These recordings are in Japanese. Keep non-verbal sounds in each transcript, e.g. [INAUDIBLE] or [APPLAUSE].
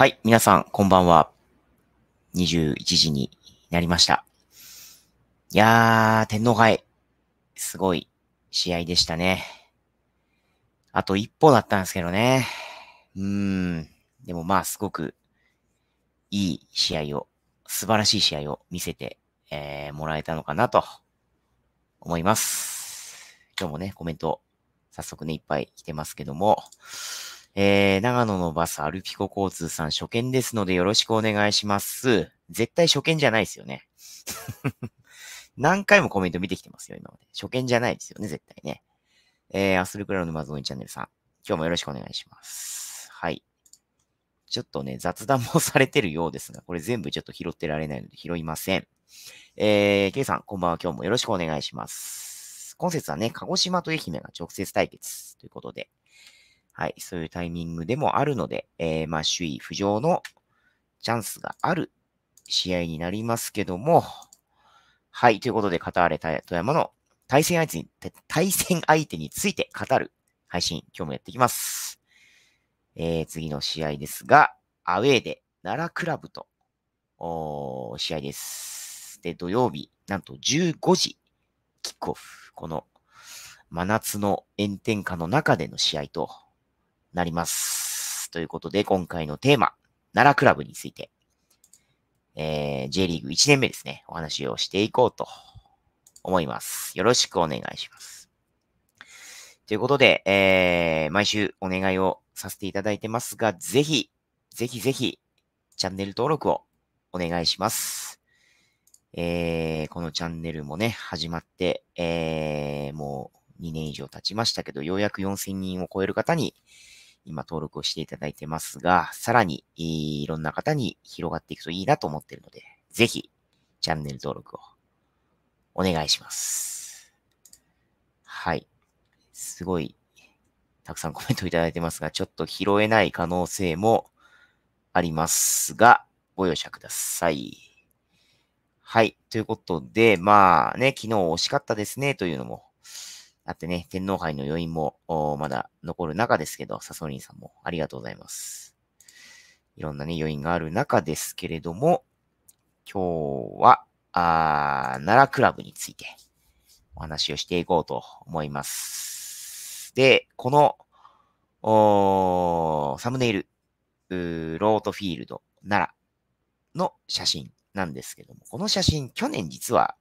はい、皆さん、こんばんは。21時になりました。いやー、天皇杯、すごい試合でしたね。あと一歩だったんですけどね。うーん。でもまあ、すごくいい試合を、素晴らしい試合を見せて、えー、もらえたのかなと思います。今日もね、コメント、早速ね、いっぱい来てますけども。えー、長野のバス、アルピコ交通さん、初見ですのでよろしくお願いします。絶対初見じゃないですよね。[LAUGHS] 何回もコメント見てきてますよ、今まで。初見じゃないですよね、絶対ね。えー、アスルクラウのマズオインチャンネルさん、今日もよろしくお願いします。はい。ちょっとね、雑談もされてるようですが、これ全部ちょっと拾ってられないので拾いません。えー、K さん、こんばんは。今日もよろしくお願いします。今節はね、鹿児島と愛媛が直接対決ということで、はい、そういうタイミングでもあるので、えー、まあ、首位浮上のチャンスがある試合になりますけども、はい、ということで、カターレ富山の対戦相手に、対戦相手について語る配信、今日もやっていきます。えー、次の試合ですが、アウェーで奈良クラブと、お試合です。で、土曜日、なんと15時、キックオフ。この真夏の炎天下の中での試合となります。ということで、今回のテーマ、奈良クラブについて、えー、J リーグ1年目ですね、お話をしていこうと思います。よろしくお願いします。ということで、えー、毎週お願いをさせていただいてますが、ぜひ、ぜひぜひ、チャンネル登録をお願いします。えー、このチャンネルもね、始まって、えー、もう2年以上経ちましたけど、ようやく4000人を超える方に、今登録をしていただいてますが、さらにいろんな方に広がっていくといいなと思っているので、ぜひチャンネル登録をお願いします。はい。すごい、たくさんコメントいただいてますが、ちょっと拾えない可能性もありますが、ご容赦ください。はい。ということで、まあね、昨日惜しかったですね、というのもあってね、天皇杯の余韻もまだ残る中ですけど、サソリンさんもありがとうございます。いろんなね、余韻がある中ですけれども、今日は、あ奈良クラブについてお話をしていこうと思います。で、この、おサムネイル、ロートフィールド奈良の写真なんですけども、この写真、去年実は、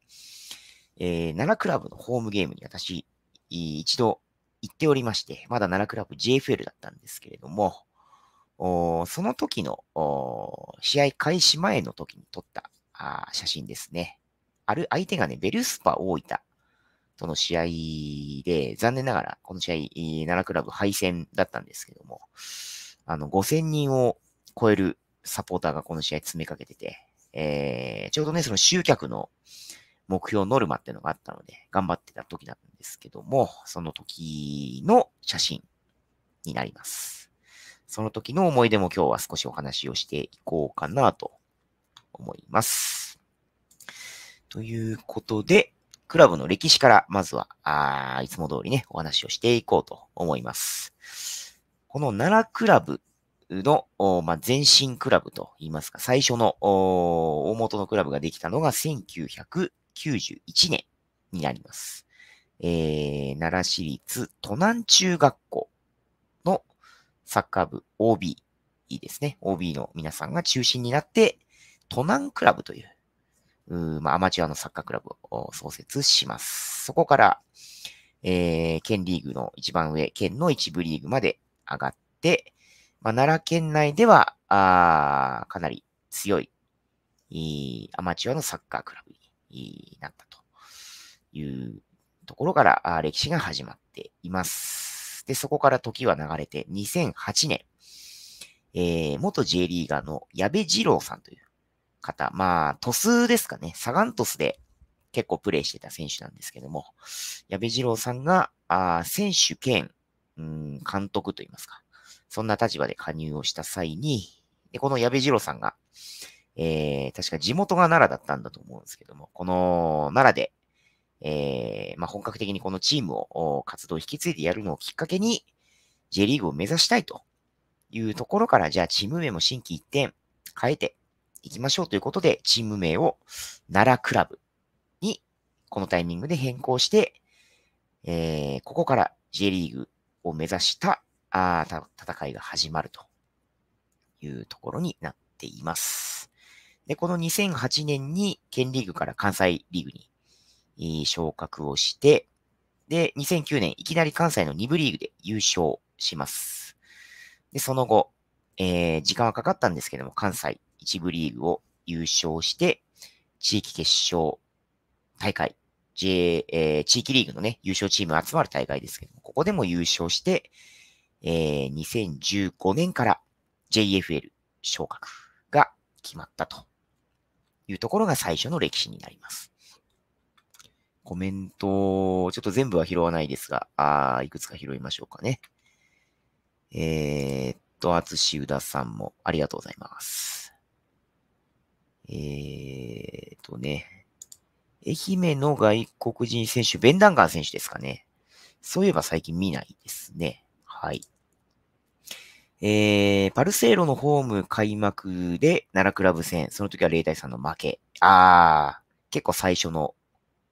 えー、奈良クラブのホームゲームに私、一度行っておりまして、まだ奈良クラブ JFL だったんですけれども、その時の試合開始前の時に撮った写真ですね。ある相手がね、ベルスパ大分との試合で、残念ながらこの試合、奈良クラブ敗戦だったんですけども、あの、5000人を超えるサポーターがこの試合詰めかけてて、えー、ちょうどね、その集客の目標ノルマっていうのがあったので、頑張ってた時なんですけども、その時の写真になります。その時の思い出も今日は少しお話をしていこうかなと思います。ということで、クラブの歴史からまずは、あいつも通りね、お話をしていこうと思います。この奈良クラブの、まあ、前身クラブといいますか、最初の大元のクラブができたのが1 9 0 1991年になります。えー、奈良市立都南中学校のサッカー部 OB ですね。OB の皆さんが中心になって、都南クラブという、うまあ、アマチュアのサッカークラブを創設します。そこから、えー、県リーグの一番上、県の一部リーグまで上がって、まあ、奈良県内では、あかなり強いいいアマチュアのサッカークラブになったというところから歴史が始まっています。で、そこから時は流れて2008年、えー、元 J リーガーの矢部二郎さんという方、まあ、トスですかね、サガントスで結構プレイしてた選手なんですけども、矢部二郎さんがあ選手兼、うん、監督といいますか、そんな立場で加入をした際に、でこの矢部二郎さんが、えー、確か地元が奈良だったんだと思うんですけども、この奈良で、えー、まあ、本格的にこのチームを活動を引き継いでやるのをきっかけに、J リーグを目指したいというところから、じゃあチーム名も新規一点変えていきましょうということで、チーム名を奈良クラブにこのタイミングで変更して、えー、ここから J リーグを目指したあ戦いが始まるというところになっています。で、この2008年に県リーグから関西リーグに昇格をして、で、2009年、いきなり関西の2部リーグで優勝します。で、その後、えー、時間はかかったんですけども、関西1部リーグを優勝して、地域決勝大会、J えー、地域リーグのね、優勝チーム集まる大会ですけども、ここでも優勝して、えー、2015年から JFL 昇格が決まったというところが最初の歴史になります。コメント、ちょっと全部は拾わないですが、あいくつか拾いましょうかね。えー、っと、あつしうださんもありがとうございます。えー、っとね、愛媛の外国人選手、ベンダンガン選手ですかね。そういえば最近見ないですね。はい。えー、パルセーロのホーム開幕で奈良クラブ戦、その時は0対3の負け。あー、結構最初の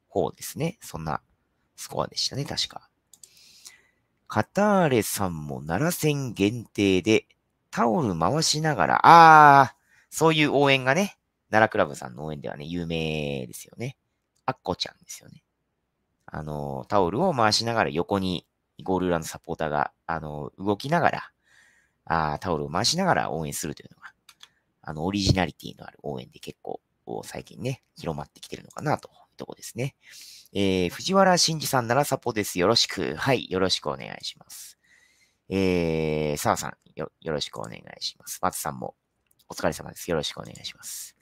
方ですね。そんなスコアでしたね、確か。カターレさんも奈良戦限定でタオル回しながら、あー、そういう応援がね、奈良クラブさんの応援ではね、有名ですよね。アッコちゃんですよね。あの、タオルを回しながら横にゴール裏のサポーターが、あの、動きながら、あタオルを回しながら応援するというのが、あの、オリジナリティのある応援で結構、最近ね、広まってきてるのかなというとこですね。えー、藤原慎二さんならサポです。よろしく。はい、よろしくお願いします。えー、澤さんよ、よろしくお願いします。松さんも、お疲れ様です。よろしくお願いします。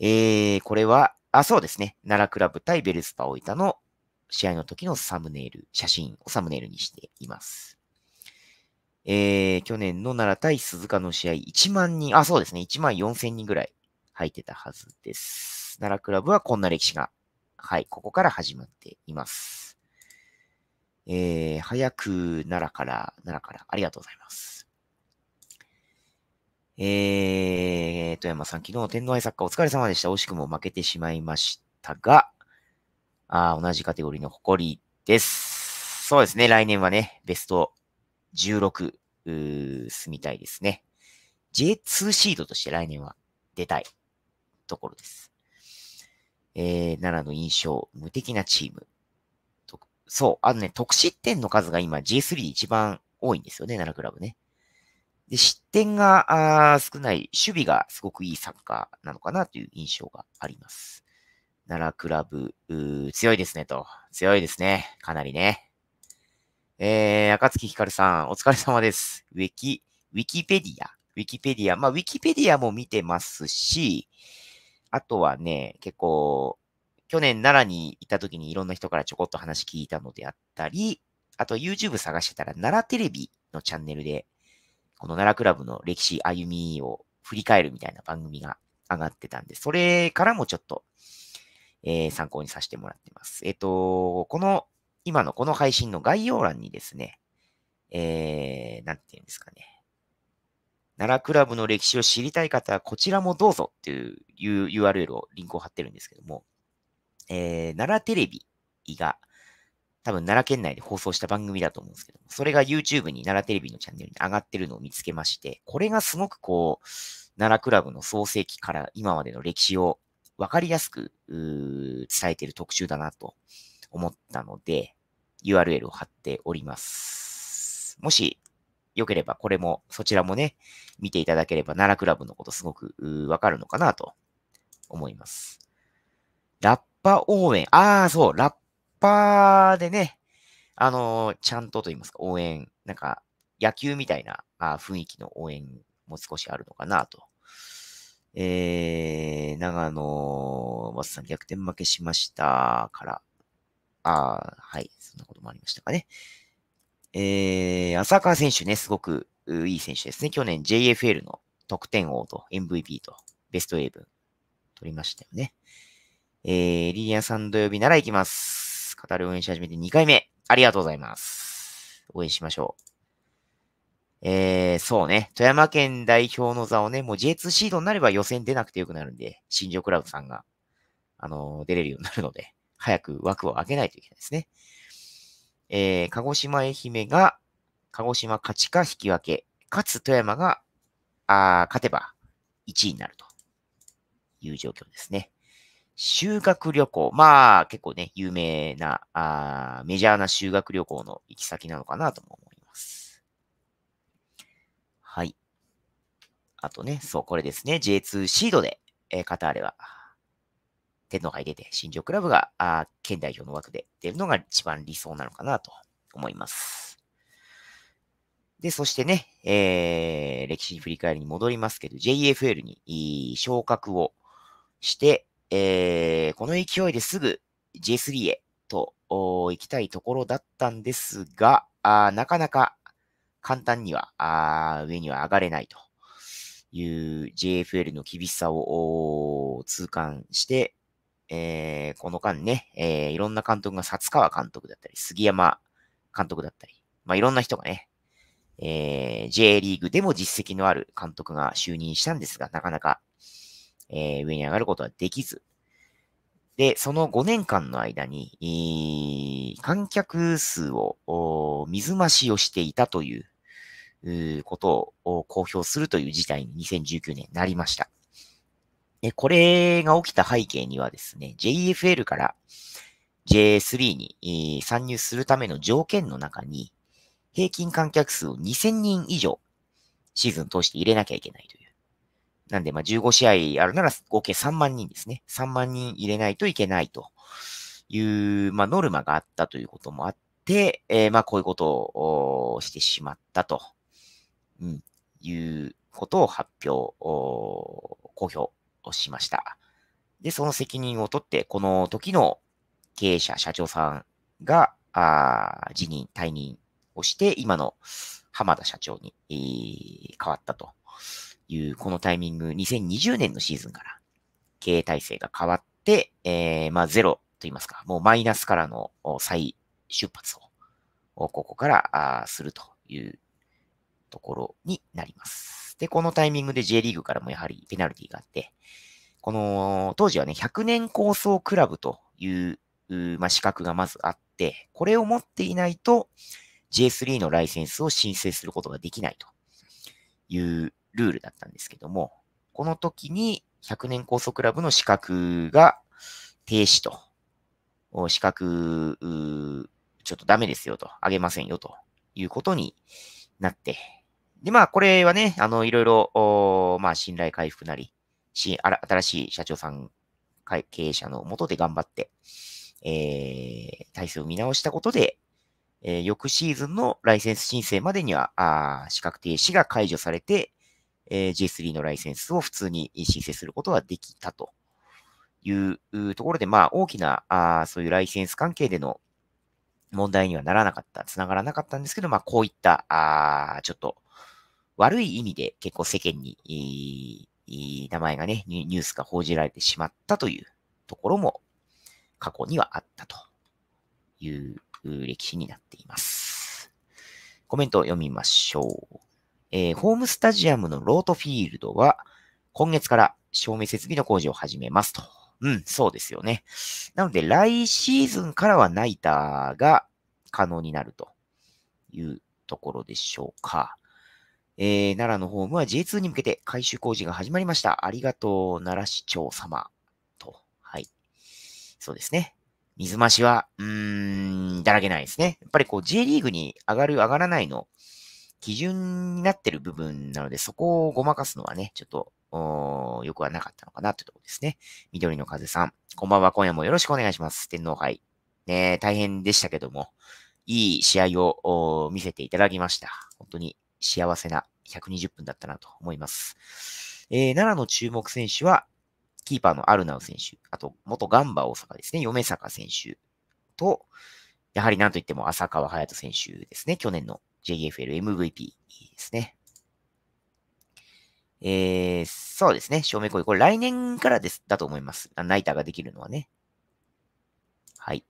えー、これは、あ、そうですね。奈良クラブ対ベルスパ大分の試合の時のサムネイル、写真をサムネイルにしています。えー、去年の奈良対鈴鹿の試合、1万人、あ、そうですね、1万4千人ぐらい入ってたはずです。奈良クラブはこんな歴史が、はい、ここから始まっています。えー、早く奈良から、奈良から、ありがとうございます。えー、富山さん、昨日の天皇愛作家お疲れ様でした。惜しくも負けてしまいましたが、あ同じカテゴリーの誇りです。そうですね、来年はね、ベスト16、住みたいですね。J2 シードとして来年は出たいところです。えー、奈良の印象、無敵なチーム。そう、あのね、得失点の数が今 J3 で一番多いんですよね、奈良クラブね。で、失点が少ない、守備がすごくいいサッカーなのかなという印象があります。奈良クラブ、強いですねと。強いですね。かなりね。えー、赤月ひかるさん、お疲れ様です。ウィキ、ウィキペディア。ウィキペディア。まあ、ウィキペディアも見てますし、あとはね、結構、去年奈良に行った時にいろんな人からちょこっと話聞いたのであったり、あと YouTube 探してたら奈良テレビのチャンネルで、この奈良クラブの歴史歩みを振り返るみたいな番組が上がってたんで、それからもちょっと、えー、参考にさせてもらってます。えっ、ー、と、この今のこの配信の概要欄にですね、えー、なんていうんですかね。奈良クラブの歴史を知りたい方はこちらもどうぞっていう URL を、リンクを貼ってるんですけども、えー、奈良テレビが多分奈良県内で放送した番組だと思うんですけども、それが YouTube に奈良テレビのチャンネルに上がってるのを見つけまして、これがすごくこう、奈良クラブの創世記から今までの歴史をわかりやすく伝えてる特集だなと思ったので、URL を貼っております。もし、よければ、これも、そちらもね、見ていただければ、奈良クラブのことすごくわかるのかなと思います。ラッパ応援。ああ、そう、ラッパーでね、あのー、ちゃんとと言いますか、応援、なんか、野球みたいなあ雰囲気の応援も少しあるのかなと。えー、長野、松さん逆転負けしましたから、ああ、はい、そんなこともありましたかね。えー、浅川選手ね、すごくいい選手ですね。去年 JFL の得点王と MVP とベストイブ取りましたよね。えー、リリアさん土曜日なら行きます。語る応援し始めて2回目。ありがとうございます。応援しましょう。えー、そうね。富山県代表の座をね、もう J2 シードになれば予選出なくてよくなるんで、新庄クラブさんが、あのー、出れるようになるので、早く枠を上げないといけないですね。えー、鹿児島、愛媛が、鹿児島勝ちか引き分け、かつ富山が、あ勝てば1位になるという状況ですね。修学旅行。まあ、結構ね、有名な、あメジャーな修学旅行の行き先なのかなとも思います。はい。あとね、そう、これですね。J2 シードで、えー、カターレは天皇杯出て、新庄クラブがあ県代表の枠で出るのが一番理想なのかなと思います。で、そしてね、えー、歴史に振り返りに戻りますけど、JFL に昇格をして、えー、この勢いですぐ J3 へと行きたいところだったんですが、あなかなか簡単にはあ上には上がれないという JFL の厳しさを痛感して、えー、この間ね、えー、いろんな監督が札川監督だったり、杉山監督だったり、まあ、いろんな人がね、えー、J リーグでも実績のある監督が就任したんですが、なかなか、えー、上に上がることはできず。で、その5年間の間に、えー、観客数を水増しをしていたということを公表するという事態に2019年なりました。で、これが起きた背景にはですね、JFL から J3 に参入するための条件の中に、平均観客数を2000人以上シーズン通して入れなきゃいけないという。なんで、まあ、15試合あるなら合計3万人ですね。3万人入れないといけないという、まあ、ノルマがあったということもあって、えー、まこういうことをしてしまったと、うん、いうことを発表、公表をしました。で、その責任を取って、この時の経営者、社長さんが、あ辞任、退任をして、今の浜田社長に、えー、変わったという、このタイミング、2020年のシーズンから経営体制が変わって、えー、まあ、ゼロと言いますか、もうマイナスからの再出発を、ここからするというところになります。で、このタイミングで J リーグからもやはりペナルティがあって、この、当時はね、100年構想クラブという、まあ、資格がまずあって、これを持っていないと、J3 のライセンスを申請することができないというルールだったんですけども、この時に100年構想クラブの資格が停止と、資格、ちょっとダメですよと、あげませんよということになって、で、まあ、これはね、あの、いろいろ、まあ、信頼回復なり、し、あら、新しい社長さん、経営者のもとで頑張って、えー、体制を見直したことで、えー、翌シーズンのライセンス申請までには、あ資格停止が解除されて、えー、J3 のライセンスを普通に申請することができたというところで、まあ、大きな、あそういうライセンス関係での問題にはならなかった、つながらなかったんですけど、まあ、こういった、あちょっと、悪い意味で結構世間に、名前がね、ニュースが報じられてしまったというところも過去にはあったという歴史になっています。コメントを読みましょう。えー、ホームスタジアムのロートフィールドは今月から照明設備の工事を始めますと。うん、そうですよね。なので来シーズンからはナイターが可能になるというところでしょうか。えー、奈良のホームは J2 に向けて改修工事が始まりました。ありがとう、奈良市長様。と。はい。そうですね。水増しは、うーん、だらけないですね。やっぱりこう J リーグに上がる、上がらないの基準になってる部分なので、そこをごまかすのはね、ちょっと、およくはなかったのかなというところですね。緑の風さん。こんばんは、今夜もよろしくお願いします。天皇杯。ね大変でしたけども、いい試合を見せていただきました。本当に幸せな120分だったなと思います。えー、奈良の注目選手は、キーパーのアルナウ選手、あと、元ガンバ大阪ですね、嫁坂選手と、やはりなんと言っても浅川隼人選手ですね、去年の JFL MVP ですね。えー、そうですね、照明行為。これ来年からです、だと思います。ナイターができるのはね。はい。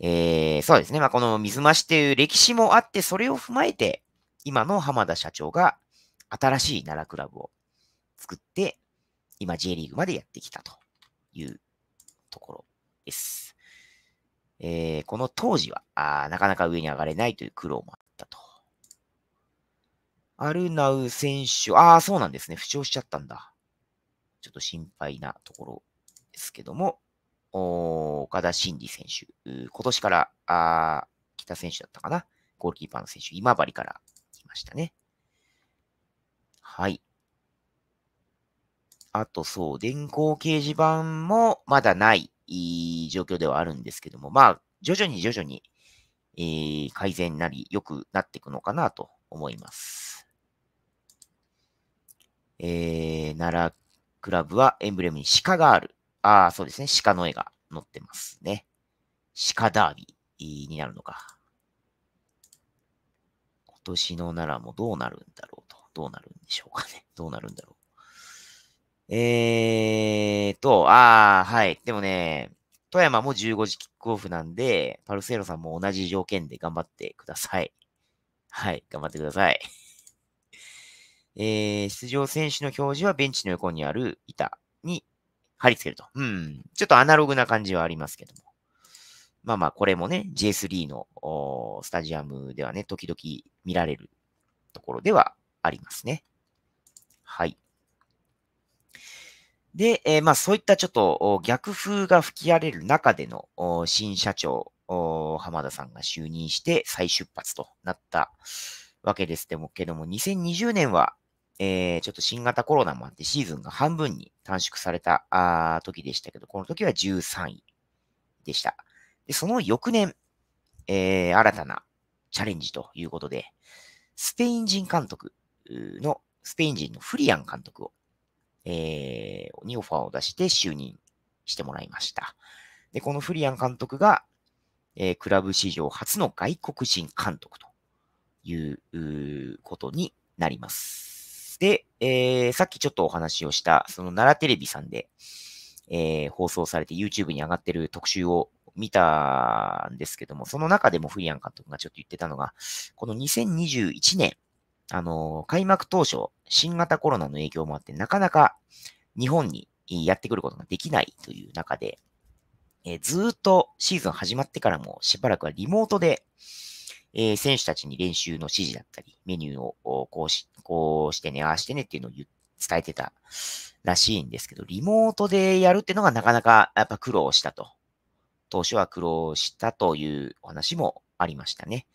えー、そうですね。まあ、この水増しという歴史もあって、それを踏まえて、今の浜田社長が新しい奈良クラブを作って、今 J リーグまでやってきたというところです。えー、この当時はあ、なかなか上に上がれないという苦労もあったと。アルナウ選手、ああ、そうなんですね。負傷しちゃったんだ。ちょっと心配なところですけども、岡田真理選手、今年から、あ北選手だったかな、ゴールキーパーの選手、今治からましたね。はい。あとそう、電光掲示板もまだない状況ではあるんですけども、まあ、徐々に徐々に、えー、改善なり良くなっていくのかなと思います。えー、奈良クラブはエンブレムに鹿がある。ああ、そうですね。鹿の絵が載ってますね。鹿ダービーになるのか。年の奈良もどうなるんだろうと。どうなるんでしょうかね。[LAUGHS] どうなるんだろう。えーと、ああ、はい。でもね、富山も15時キックオフなんで、パルセロさんも同じ条件で頑張ってください。はい、頑張ってください。[LAUGHS] えー、出場選手の表示はベンチの横にある板に貼り付けると。うん。ちょっとアナログな感じはありますけども。まあまあ、これもね、J3 のスタジアムではね、時々見られるところではありますね。はい。で、えー、まあそういったちょっと逆風が吹き荒れる中での新社長、浜田さんが就任して再出発となったわけですでもけども、2020年は、えー、ちょっと新型コロナもあってシーズンが半分に短縮されたあ時でしたけど、この時は13位でした。で、その翌年、えー、新たなチャレンジということで、スペイン人監督の、スペイン人のフリアン監督を、えー、にオファーを出して就任してもらいました。で、このフリアン監督が、えー、クラブ史上初の外国人監督ということになります。で、えー、さっきちょっとお話をした、その奈良テレビさんで、えー、放送されて YouTube に上がってる特集を見たんですけども、その中でもフリアン監督がちょっと言ってたのが、この2021年、あの、開幕当初、新型コロナの影響もあって、なかなか日本にやってくることができないという中で、えずっとシーズン始まってからもしばらくはリモートで、えー、選手たちに練習の指示だったり、メニューをこうしこうしてね、ああしてねっていうのを伝えてたらしいんですけど、リモートでやるっていうのがなかなかやっぱ苦労したと当初は苦労したというお話もありましたね。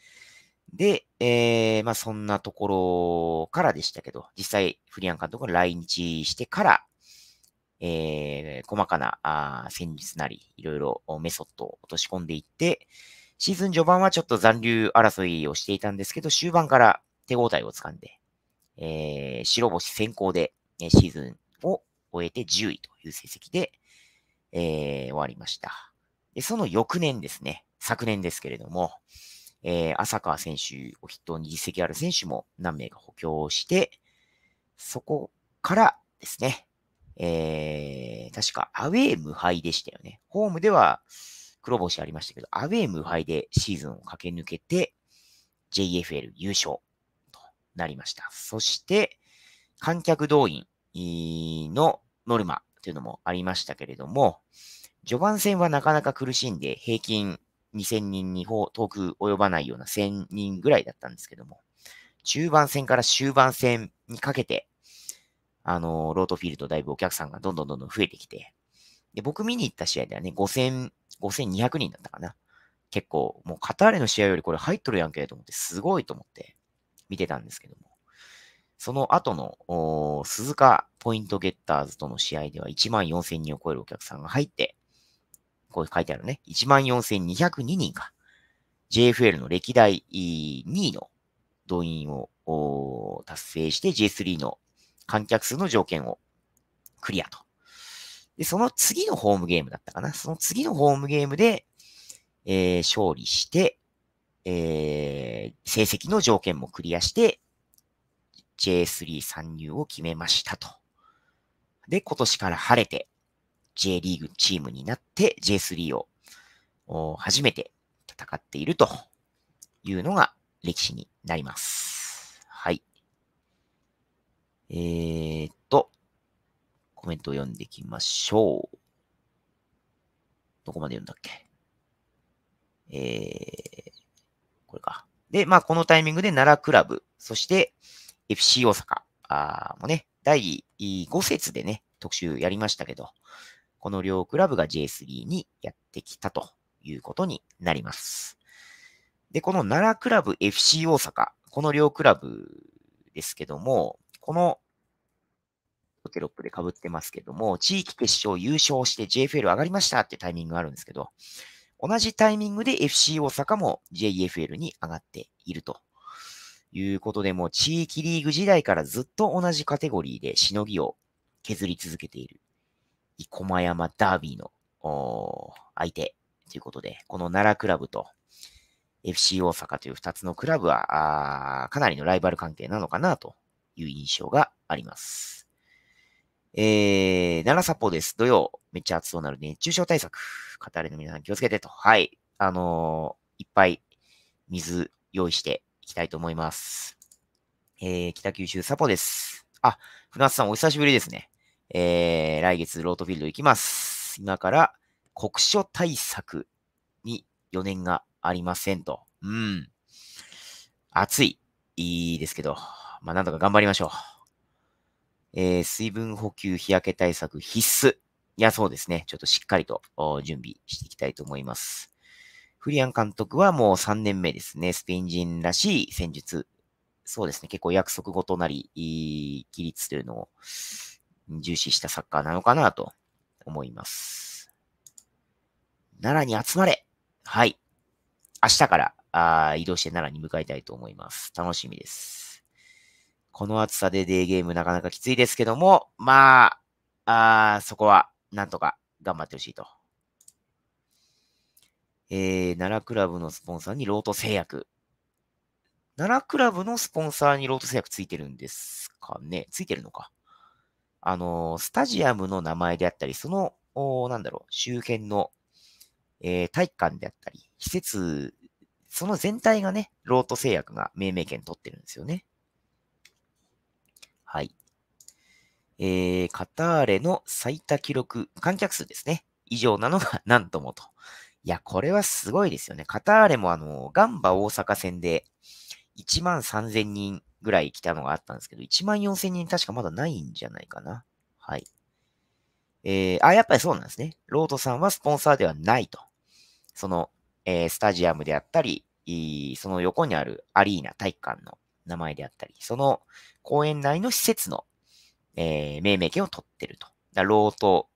で、えー、まあそんなところからでしたけど、実際フリアン監督が来日してから、えー、細かなあ戦術なり、いろいろメソッドを落とし込んでいって、シーズン序盤はちょっと残留争いをしていたんですけど、終盤から手応えをつかんで、えー、白星先行で、シーズンを終えて10位という成績で、えー、終わりました。で、その翌年ですね、昨年ですけれども、えー、浅川選手を筆頭に実績ある選手も何名か補強して、そこからですね、えー、確かアウェー無敗でしたよね。ホームでは黒星ありましたけど、アウェー無敗でシーズンを駆け抜けて、JFL 優勝となりました。そして、観客動員のノルマというのもありましたけれども、序盤戦はなかなか苦しんで、平均2000人に遠く及ばないような1000人ぐらいだったんですけども、中盤戦から終盤戦にかけて、あの、ロートフィールドだいぶお客さんがどんどんどんどん増えてきて、で、僕見に行った試合ではね、5000、5200人だったかな。結構、もうカターレの試合よりこれ入っとるやんけと思って、すごいと思って見てたんですけども。その後の、鈴鹿ポイントゲッターズとの試合では1万4000人を超えるお客さんが入って、こう書いてあるね、14,202人が JFL の歴代2位の動員を達成して J3 の観客数の条件をクリアと。で、その次のホームゲームだったかな。その次のホームゲームで、えー、勝利して、えー、成績の条件もクリアして、J3 参入を決めましたと。で、今年から晴れて、J リーグチームになって J3 を初めて戦っているというのが歴史になります。はい。えー、っと、コメントを読んでいきましょう。どこまで読んだっけえー、これか。で、まあ、このタイミングで奈良クラブ、そして FC 大阪あもね、第5節でね、特集やりましたけど、この両クラブが J3 にやってきたということになります。で、この奈良クラブ FC 大阪、この両クラブですけども、このテロップで被ってますけども、地域決勝優勝して JFL 上がりましたってタイミングがあるんですけど、同じタイミングで FC 大阪も JFL に上がっているということで、もう地域リーグ時代からずっと同じカテゴリーでしのぎを削り続けている駒山ダービーの相手ということで、この奈良クラブと FC 大阪という2つのクラブは、かなりのライバル関係なのかなという印象があります。えー、奈良札幌です。土曜、めっちゃ暑そうなる熱中症対策。語りの皆さん気をつけてと。はい。あのー、いっぱい水用意していきたいと思います。えー、北九州サポです。あ、船津さんお久しぶりですね。えー、来月ロートフィールド行きます。今から国書対策に4年がありませんと。うん。暑い。いいですけど、まあ、なんとか頑張りましょう。えー、水分補給、日焼け対策必須。いや、そうですね。ちょっとしっかりと準備していきたいと思います。フリアン監督はもう3年目ですね。スペイン人らしい戦術。そうですね。結構約束事なり、い規律というのを重視したサッカーなのかなと思います。奈良に集まれはい。明日からあ移動して奈良に向かいたいと思います。楽しみです。この暑さでデーゲームなかなかきついですけども、まあ、あそこはなんとか頑張ってほしいと。えー、奈良クラブのスポンサーにロート製薬。奈良クラブのスポンサーにロート製薬ついてるんですかねついてるのか。あの、スタジアムの名前であったり、その、おなんだろう、周辺の、えー、体育館であったり、施設、その全体がね、ロート製薬が命名権取ってるんですよね。はい。えー、カターレの最多記録、観客数ですね。以上なのが何 [LAUGHS] ともと。いや、これはすごいですよね。カターレもあの、ガンバ大阪戦で1万3000人ぐらい来たのがあったんですけど、1万4000人確かまだないんじゃないかな。はい。えー、あ、やっぱりそうなんですね。ロードさんはスポンサーではないと。その、えー、スタジアムであったり、その横にあるアリーナ、体育館の名前であったり、その公園内の施設の、えー、命名権を取ってると。だロート、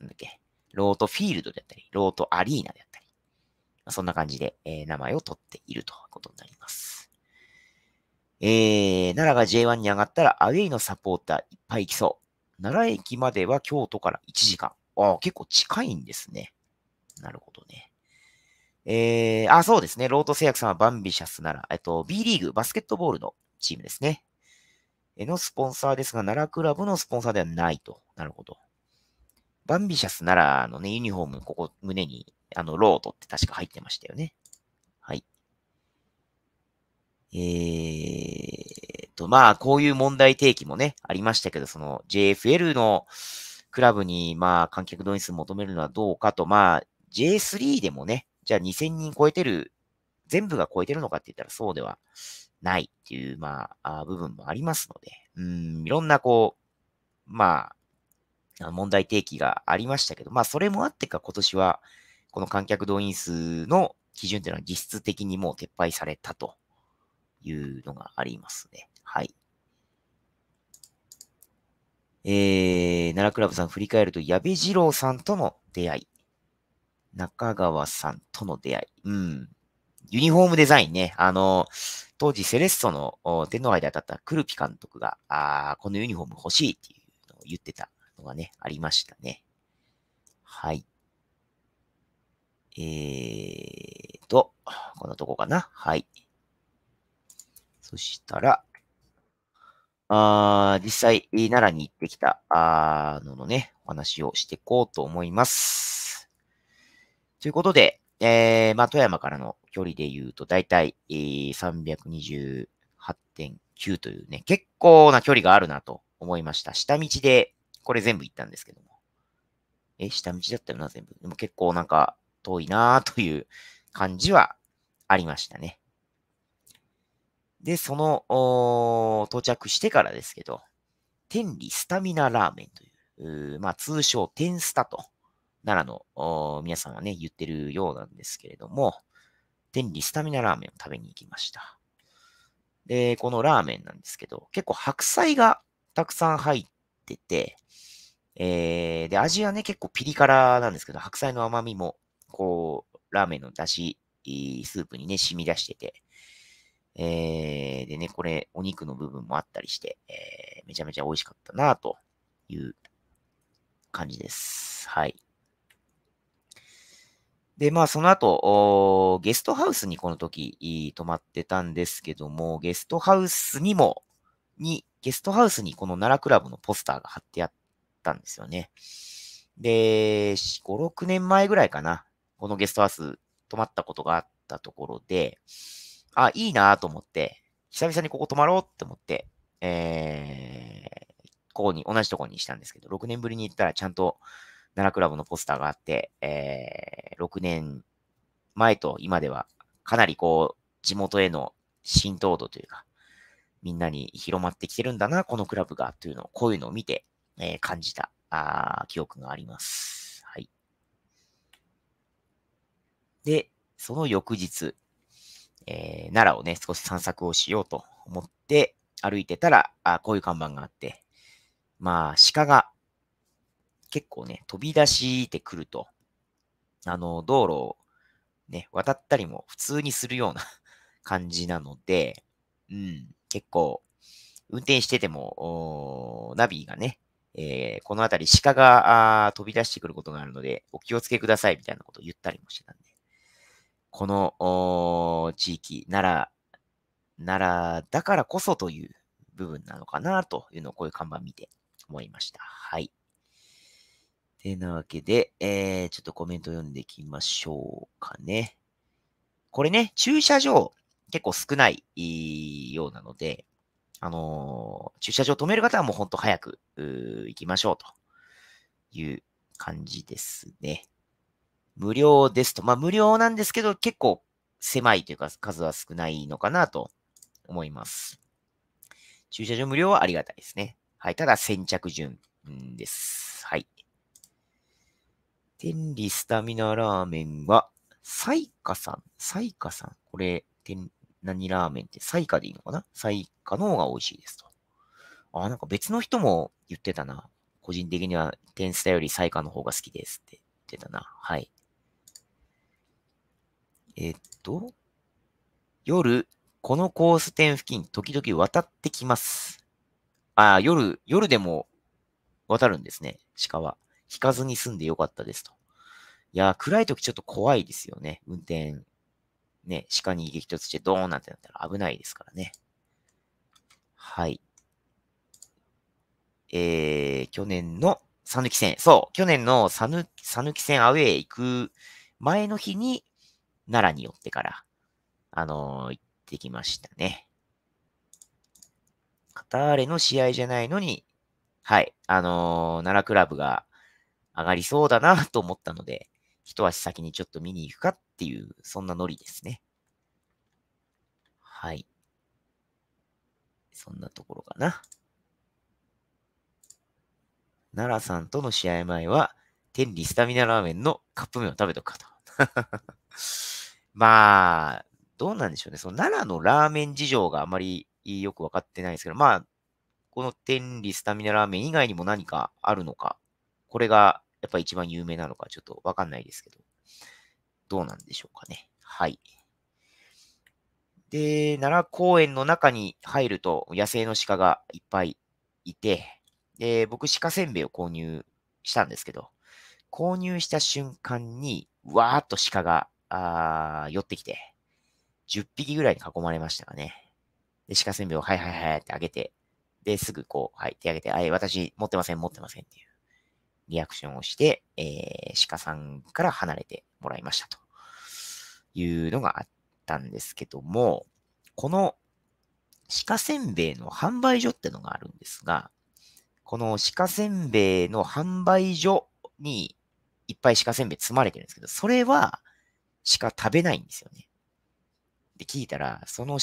なんだっけ、ロートフィールドであったり、ロートアリーナであったり、そんな感じで、えー、名前を取っているということになります。えー、奈良が J1 に上がったらアウェイのサポーターいっぱい行きそう。奈良駅までは京都から1時間。ああ、結構近いんですね。なるほどね。えー、あ、そうですね。ロート製薬さんはバンビシャスなら、えっと、B リーグ、バスケットボールのチームですね。えのスポンサーですが、奈良クラブのスポンサーではないと。なるほど。バンビシャスなら、のね、ユニフォーム、ここ胸に、あの、ロートって確か入ってましたよね。えー、と、まあ、こういう問題提起もね、ありましたけど、その JFL のクラブに、まあ、観客動員数求めるのはどうかと、まあ、J3 でもね、じゃあ2000人超えてる、全部が超えてるのかって言ったらそうではないっていう、まあ、部分もありますので、うん、いろんなこう、まあ、問題提起がありましたけど、まあ、それもあってか今年は、この観客動員数の基準というのは実質的にもう撤廃されたというのがありますね。はい。えー、奈良クラブさん振り返ると、矢部二郎さんとの出会い。中川さんとの出会い。うん。ユニフォームデザインね。あの、当時セレッソの天皇杯で当たったクルピ監督が、あこのユニフォーム欲しいっていうのを言ってたのがね、ありましたね。はい。えーと、こんなとこかな。はい。そしたら、あ実際、奈良に行ってきた、あののね、お話をしていこうと思います。ということで、えー、まあ、富山からの距離で言うと、だいたい328.9というね、結構な距離があるなと思いました。下道で、これ全部行ったんですけども。え、下道だったよな、全部。でも結構なんか遠いなという感じはありましたね。で、その、到着してからですけど、天理スタミナラーメンという、うまあ、通称天スタと、奈良の皆さんはね、言ってるようなんですけれども、天理スタミナラーメンを食べに行きました。で、このラーメンなんですけど、結構白菜がたくさん入ってて、えー、で、味はね、結構ピリ辛なんですけど、白菜の甘みも、こう、ラーメンの出汁、スープにね、染み出してて、えー、でね、これ、お肉の部分もあったりして、えー、めちゃめちゃ美味しかったなという感じです。はい。で、まあ、その後、ゲストハウスにこの時、泊まってたんですけども、ゲストハウスにも、に、ゲストハウスにこの奈良クラブのポスターが貼ってあったんですよね。で、5、6年前ぐらいかな、このゲストハウス泊まったことがあったところで、あ、いいなと思って、久々にここ泊まろうって思って、えー、ここに、同じとこにしたんですけど、6年ぶりに行ったらちゃんと奈良クラブのポスターがあって、えー、6年前と今では、かなりこう、地元への浸透度というか、みんなに広まってきてるんだな、このクラブが、というのを、こういうのを見て、えー、感じた、あ記憶があります。はい。で、その翌日、えー、奈良をね、少し散策をしようと思って歩いてたら、あこういう看板があって、まあ、鹿が結構ね、飛び出してくると、あの、道路をね、渡ったりも普通にするような [LAUGHS] 感じなので、うん、結構、運転してても、ナビがね、えー、この辺り鹿が飛び出してくることがあるので、お気をつけくださいみたいなことを言ったりもしてたんで、この地域、奈良、奈良だからこそという部分なのかなというのをこういう看板見て思いました。はい。てなわけで、えー、ちょっとコメント読んでいきましょうかね。これね、駐車場結構少ないようなので、あのー、駐車場止める方はもうほんと早く行きましょうという感じですね。無料ですと。まあ、無料なんですけど、結構狭いというか、数は少ないのかなと思います。駐車場無料はありがたいですね。はい。ただ、先着順です。はい。天理スタミナラーメンは、サイカさん。サイカさん。これ、天、何ラーメンって、サイカでいいのかなサイカの方が美味しいですと。あ、なんか別の人も言ってたな。個人的には、天スタよりサイカの方が好きですって言ってたな。はい。えー、っと、夜、このコース点付近、時々渡ってきます。ああ、夜、夜でも渡るんですね、鹿は。引かずに済んでよかったですと。いや暗い時ちょっと怖いですよね、運転。ね、鹿に激突してドーンなんてなったら危ないですからね。はい。えー、去年のさぬき戦。そう、去年のさぬ、さぬき戦アウェイ行く前の日に、奈良に寄ってから、あのー、行ってきましたね。カターレの試合じゃないのに、はい、あのー、奈良クラブが上がりそうだなと思ったので、一足先にちょっと見に行くかっていう、そんなノリですね。はい。そんなところかな。奈良さんとの試合前は、天理スタミナラーメンのカップ麺を食べとくかと。まあ、どうなんでしょうね。その奈良のラーメン事情があまりよく分かってないですけど、まあ、この天理スタミナラーメン以外にも何かあるのか、これがやっぱ一番有名なのかちょっとわかんないですけど、どうなんでしょうかね。はい。で、奈良公園の中に入ると野生の鹿がいっぱいいて、で、僕鹿せんべいを購入したんですけど、購入した瞬間に、わーっと鹿があ寄ってきて、10匹ぐらいに囲まれましたかね。で、鹿せんべいを、はいはいはいってあげて、で、すぐこう、はい、手あげて、はい、私、持ってません、持ってませんっていうリアクションをして、えー、鹿さんから離れてもらいましたというのがあったんですけども、この鹿せんべいの販売所ってのがあるんですが、この鹿せんべいの販売所にいっぱい鹿せんべい積まれてるんですけど、それは鹿食べないんですよね。で、聞いたら、その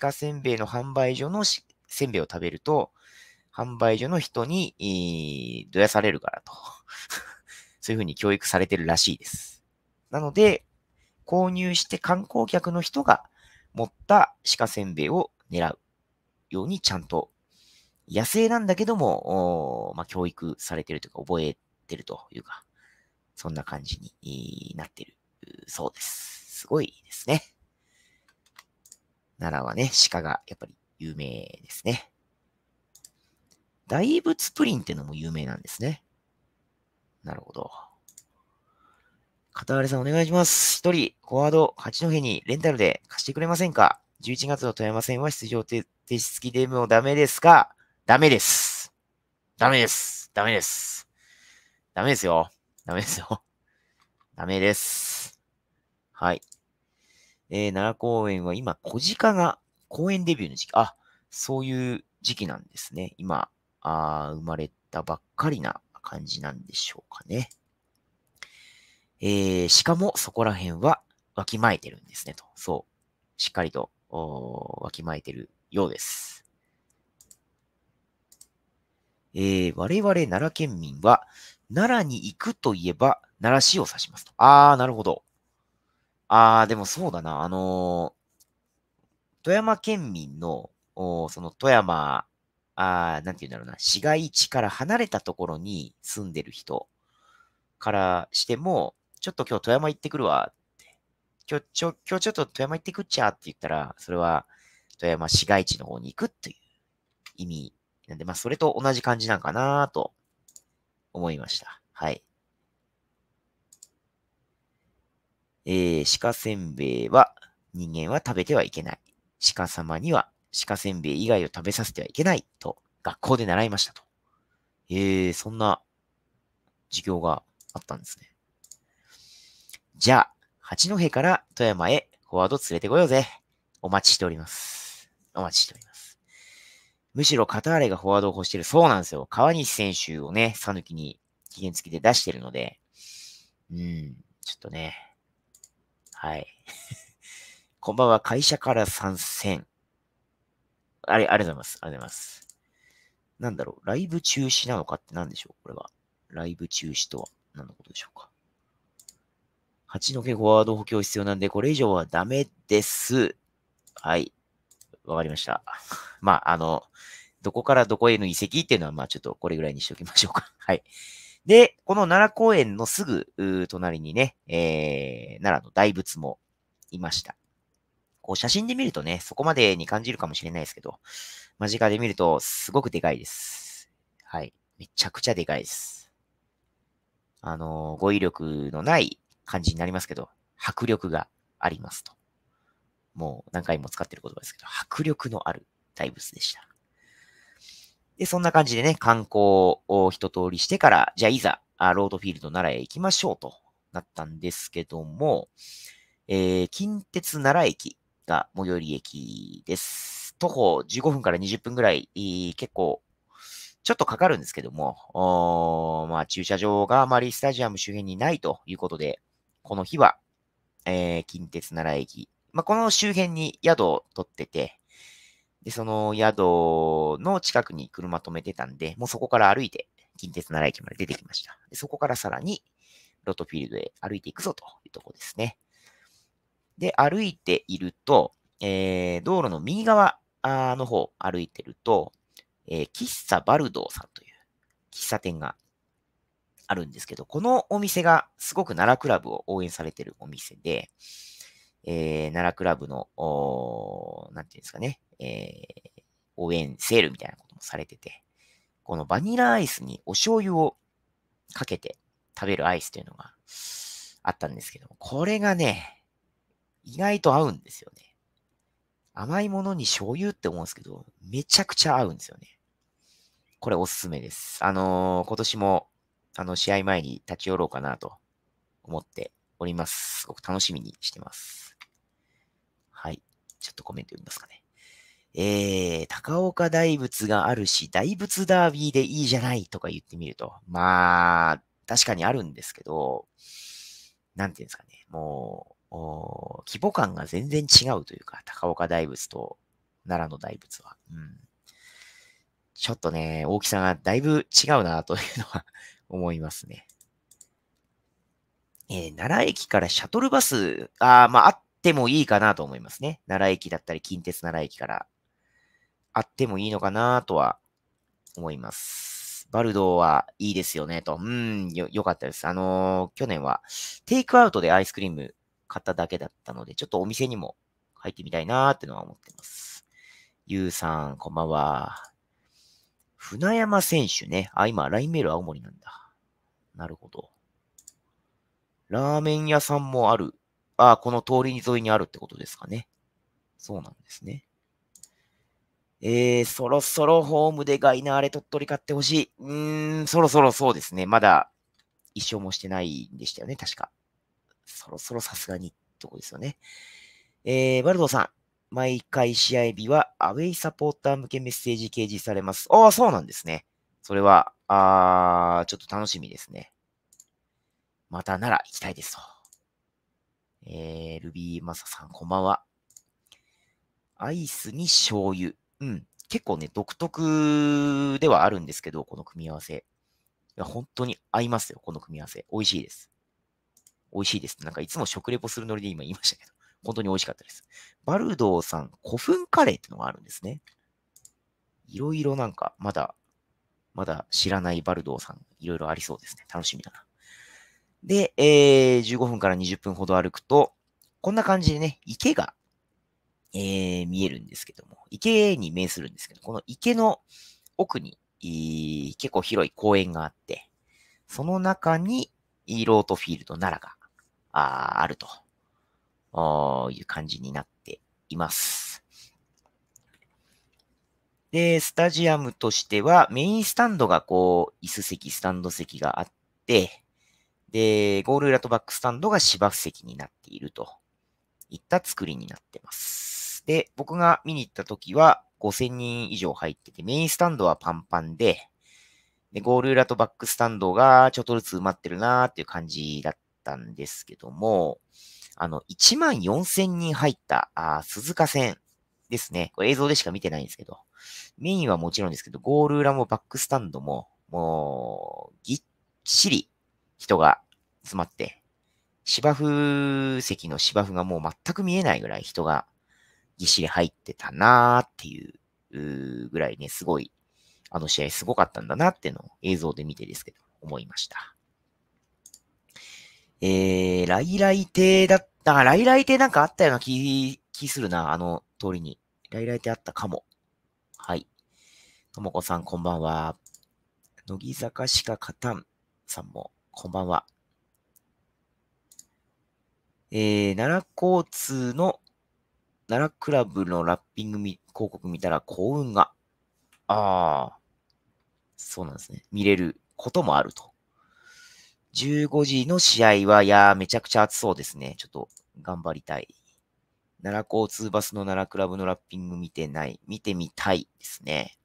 鹿せんべいの販売所のせんべいを食べると、販売所の人に、えー、どやされるからと。[LAUGHS] そういうふうに教育されてるらしいです。なので、購入して観光客の人が持った鹿せんべいを狙うようにちゃんと、野生なんだけども、まあ、教育されてるというか、覚えてるというか、そんな感じになってるそうです。すごいですね。奈良はね、鹿がやっぱり有名ですね。大仏プリンってのも有名なんですね。なるほど。片割さんお願いします。一人、フォワード、八戸にレンタルで貸してくれませんか ?11 月の富山戦は出場停止付きデでもダメですかダメです。ダメです。ダメです。ダメですよ。ダメですよ。ダメです。はい。えー、奈良公園は今、小鹿が公園デビューの時期。あ、そういう時期なんですね。今、あ生まれたばっかりな感じなんでしょうかね。えー、しかもそこら辺はわきまえてるんですねと。そう。しっかりとわきまえてるようです。えー、我々奈良県民は、奈良に行くといえば、奈良市を指しますと。あー、なるほど。ああ、でもそうだな。あのー、富山県民の、おその富山、あなんて言うんだろうな、市街地から離れたところに住んでる人からしても、ちょっと今日富山行ってくるわって、今日ちょ今日ちょっと富山行ってくっちゃって言ったら、それは富山市街地の方に行くっていう意味なんで、まあそれと同じ感じなんかなと思いました。はい。えー、鹿せんべいは人間は食べてはいけない。鹿様には鹿せんべい以外を食べさせてはいけないと学校で習いましたと。えー、そんな授業があったんですね。じゃあ、八戸から富山へフォワード連れてこようぜ。お待ちしております。お待ちしております。むしろカターレがフォワードを欲してる。そうなんですよ。川西選手をね、さぬきに期限付きで出してるので。うん、ちょっとね、はい。[LAUGHS] こんばんは、会社から参戦。あれ、ありがとうございます。ありがとうございます。なんだろう、ライブ中止なのかって何でしょうこれは。ライブ中止とは何のことでしょうか。八毛フォワード補強必要なんで、これ以上はダメです。はい。わかりました。まあ、あの、どこからどこへの移籍っていうのは、まあちょっとこれぐらいにしておきましょうか。はい。で、この奈良公園のすぐ隣にね、えー、奈良の大仏もいました。こう写真で見るとね、そこまでに感じるかもしれないですけど、間近で見るとすごくでかいです。はい。めちゃくちゃでかいです。あのー、語彙力のない感じになりますけど、迫力がありますと。もう何回も使ってる言葉ですけど、迫力のある大仏でした。で、そんな感じでね、観光を一通りしてから、じゃあいざ、ロードフィールド奈良へ行きましょうとなったんですけども、えー、近鉄奈良駅が最寄り駅です。徒歩15分から20分ぐらい、結構、ちょっとかかるんですけども、まあ、駐車場があまりスタジアム周辺にないということで、この日は、えー、近鉄奈良駅、まあ、この周辺に宿を取ってて、で、その宿の近くに車止めてたんで、もうそこから歩いて近鉄奈良駅まで出てきました。でそこからさらにロトフィールドへ歩いていくぞというとこですね。で、歩いていると、えー、道路の右側の方歩いてると、えー、喫茶バルドーさんという喫茶店があるんですけど、このお店がすごく奈良クラブを応援されてるお店で、えー、奈良クラブの、なんていうんですかね、えー、応援セールみたいなこともされてて、このバニラアイスにお醤油をかけて食べるアイスというのがあったんですけども、これがね、意外と合うんですよね。甘いものに醤油って思うんですけど、めちゃくちゃ合うんですよね。これおすすめです。あのー、今年も、あの、試合前に立ち寄ろうかなと思っております。すごく楽しみにしてます。はい。ちょっとコメント読みますかね。えー、高岡大仏があるし、大仏ダービーでいいじゃないとか言ってみると、まあ、確かにあるんですけど、なんていうんですかね、もう、規模感が全然違うというか、高岡大仏と奈良の大仏は。うん、ちょっとね、大きさがだいぶ違うなというのは [LAUGHS] 思いますね。えー、奈良駅からシャトルバス、あまあ、あってもいいかなと思いますね。奈良駅だったり、近鉄奈良駅からあってもいいのかなとは思います。バルドーはいいですよねと。うん、よ、よかったです。あのー、去年はテイクアウトでアイスクリーム買っただけだったので、ちょっとお店にも入ってみたいなーってのは思ってます。ゆうさん、こんばんは。船山選手ね。あ、今、ラインメール青森なんだ。なるほど。ラーメン屋さんもある。あ、この通り沿いにあるってことですかね。そうなんですね。えー、そろそろホームでガイナーレ鳥取買ってほしい。うーん、そろそろそうですね。まだ一勝もしてないんでしたよね、確か。そろそろさすがにとこですよね。えー、バルドさん。毎回試合日はアウェイサポーター向けメッセージ掲示されます。ああ、そうなんですね。それは、ああ、ちょっと楽しみですね。またなら行きたいですと。えー、ルビーマサさん、こんばんは。アイスに醤油。うん。結構ね、独特ではあるんですけど、この組み合わせ。いや、本当に合いますよ、この組み合わせ。美味しいです。美味しいです。なんかいつも食レポするノリで今言いましたけど、本当に美味しかったです。バルドーさん、古墳カレーってのがあるんですね。いろいろなんか、まだ、まだ知らないバルドーさん、いろいろありそうですね。楽しみだな。で、えー、15分から20分ほど歩くと、こんな感じでね、池がえー、見えるんですけども、池に面するんですけど、この池の奥に、えー、結構広い公園があって、その中に、イーロートフィールド奈良がああるという感じになっています。で、スタジアムとしては、メインスタンドがこう、椅子席、スタンド席があって、で、ゴール裏とバックスタンドが芝生席になっているといった作りになってます。で、僕が見に行った時は5000人以上入ってて、メインスタンドはパンパンで、で、ゴール裏とバックスタンドがちょっとずつ埋まってるなーっていう感じだったんですけども、あの、1万4000人入ったあ鈴鹿戦ですね。これ映像でしか見てないんですけど、メインはもちろんですけど、ゴール裏もバックスタンドも、もう、ぎっちり人が詰まって、芝生席の芝生がもう全く見えないぐらい人がぎっしり入ってたなーっていうぐらいね、すごい、あの試合すごかったんだなっていうのを映像で見てですけど、思いました。えー、来来亭だった、来来亭なんかあったような気、気するな、あの通りに。来来亭あったかも。はい。ともこさん、こんばんは。乃木坂しか勝たんさんも、こんばんは。えー、奈良交通の奈良クラブのラッピング広告見たら幸運が、ああ、そうなんですね。見れることもあると。15時の試合は、いやー、めちゃくちゃ暑そうですね。ちょっと頑張りたい。奈良交通バスの奈良クラブのラッピング見てない。見てみたいですね。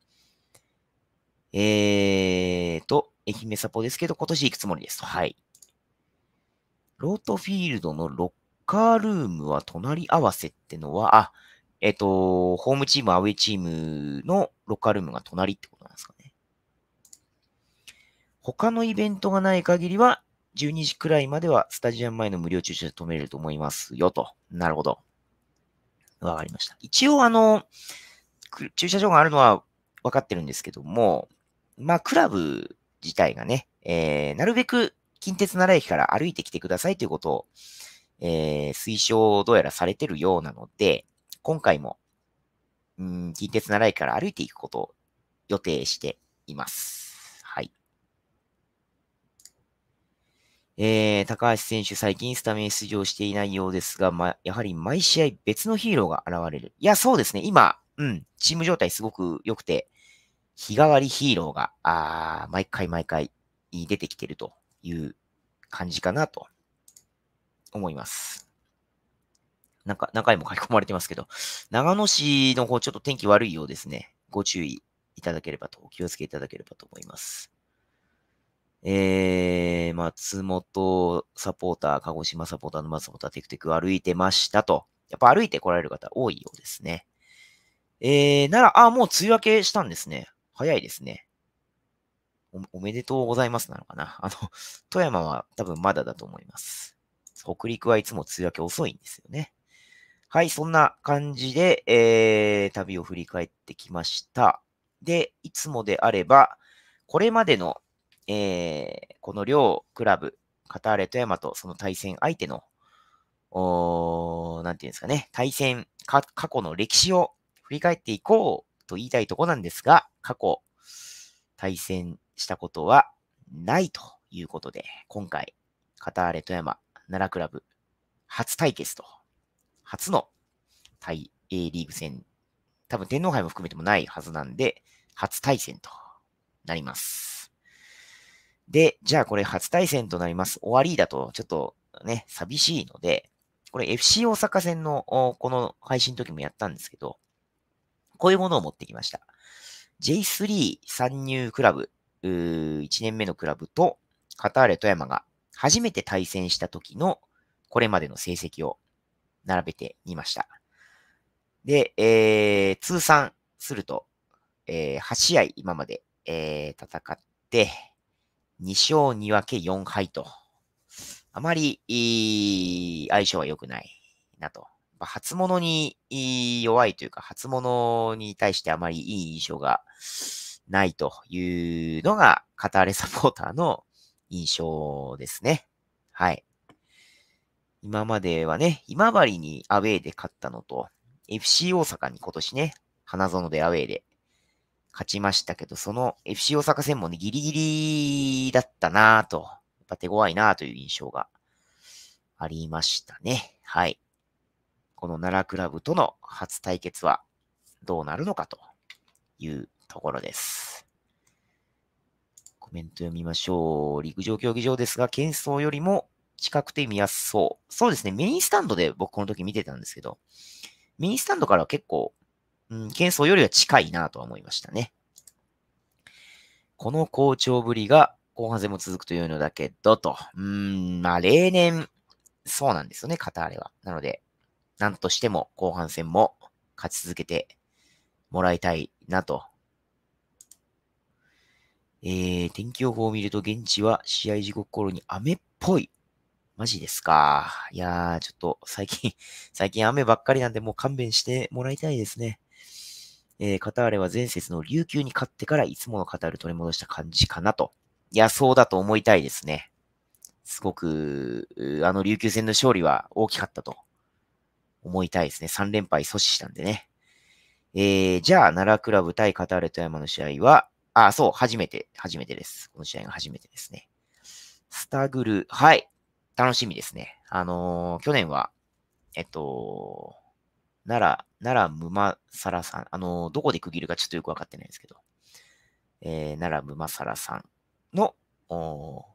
えーと、愛媛サポですけど、今年行くつもりですはい。ロートフィールドの6カールームは隣り合わせってのは、あ、えっ、ー、と、ホームチーム、アウェイチームのロッカールームが隣ってことなんですかね。他のイベントがない限りは、12時くらいまではスタジアム前の無料駐車で止めれると思いますよと。なるほど。わかりました。一応、あの、駐車場があるのは分かってるんですけども、まあ、クラブ自体がね、えー、なるべく近鉄奈良駅から歩いてきてくださいということを、えー、推奨をどうやらされてるようなので、今回も、うん、近鉄良駅から歩いていくことを予定しています。はい。えー、高橋選手、最近スタメン出場していないようですが、ま、やはり毎試合別のヒーローが現れる。いや、そうですね。今、うん、チーム状態すごく良くて、日替わりヒーローが、あー、毎回毎回出てきてるという感じかなと思います。なんか、何回も書き込まれてますけど、長野市の方、ちょっと天気悪いようですね。ご注意いただければと、お気をつけいただければと思います。えー、松本サポーター、鹿児島サポーターの松本はテクテク歩いてましたと。やっぱ歩いて来られる方多いようですね。えー、なら、あ、もう梅雨明けしたんですね。早いですね。おおめでとうございますなのかな。あの、富山は多分まだだと思います。北陸はいつも梅雨明け遅いんですよね。はい、そんな感じで、えー、旅を振り返ってきました。で、いつもであれば、これまでの、えー、この両クラブ、カターレ富山とその対戦相手の、おなんていうんですかね、対戦過去の歴史を振り返っていこうと言いたいとこなんですが、過去対戦したことはないということで、今回、カターレ富山奈良クラブ、初対決と、初の対 A リーグ戦、多分天皇杯も含めてもないはずなんで、初対戦となります。で、じゃあこれ初対戦となります。終わりだとちょっとね、寂しいので、これ FC 大阪戦のこの配信の時もやったんですけど、こういうものを持ってきました。J3 参入クラブ、1年目のクラブと、カターレ富山が初めて対戦した時のこれまでの成績を並べてみました。で、えー、通算すると、えー、8試合今まで、えー、戦って、2勝2分け4敗と、あまりいい相性は良くないなと。まあ、初物に弱いというか、初物に対してあまりいい印象がないというのが、カターレサポーターの印象ですね。はい。今まではね、今治にアウェイで勝ったのと、FC 大阪に今年ね、花園でアウェイで勝ちましたけど、その FC 大阪戦もね、ギリギリだったなぁと、やっぱ手強いなぁという印象がありましたね。はい。この奈良クラブとの初対決はどうなるのかというところです。メント読みましょう。陸上競技場ですが、喧騒よりも近くて見やすそう。そうですね。メインスタンドで僕この時見てたんですけど、メインスタンドからは結構、うん、喧騒よりは近いなとは思いましたね。この好調ぶりが後半戦も続くというのだけど、と。うーん、まあ例年、そうなんですよね、カターレは。なので、なんとしても後半戦も勝ち続けてもらいたいなとえー、天気予報を見ると現地は試合時刻頃に雨っぽい。マジですか。いやー、ちょっと最近、[LAUGHS] 最近雨ばっかりなんでもう勘弁してもらいたいですね。えー、カターレは前節の琉球に勝ってからいつものカタール取り戻した感じかなと。いや、そうだと思いたいですね。すごく、あの琉球戦の勝利は大きかったと思いたいですね。3連敗阻止したんでね。えー、じゃあ、奈良クラブ対カタール富山の試合は、あ、そう、初めて、初めてです。この試合が初めてですね。スタグル、はい、楽しみですね。あのー、去年は、えっと、奈良、奈良沼皿さん、あのー、どこで区切るかちょっとよくわかってないんですけど、えー、奈良沼皿さんの、お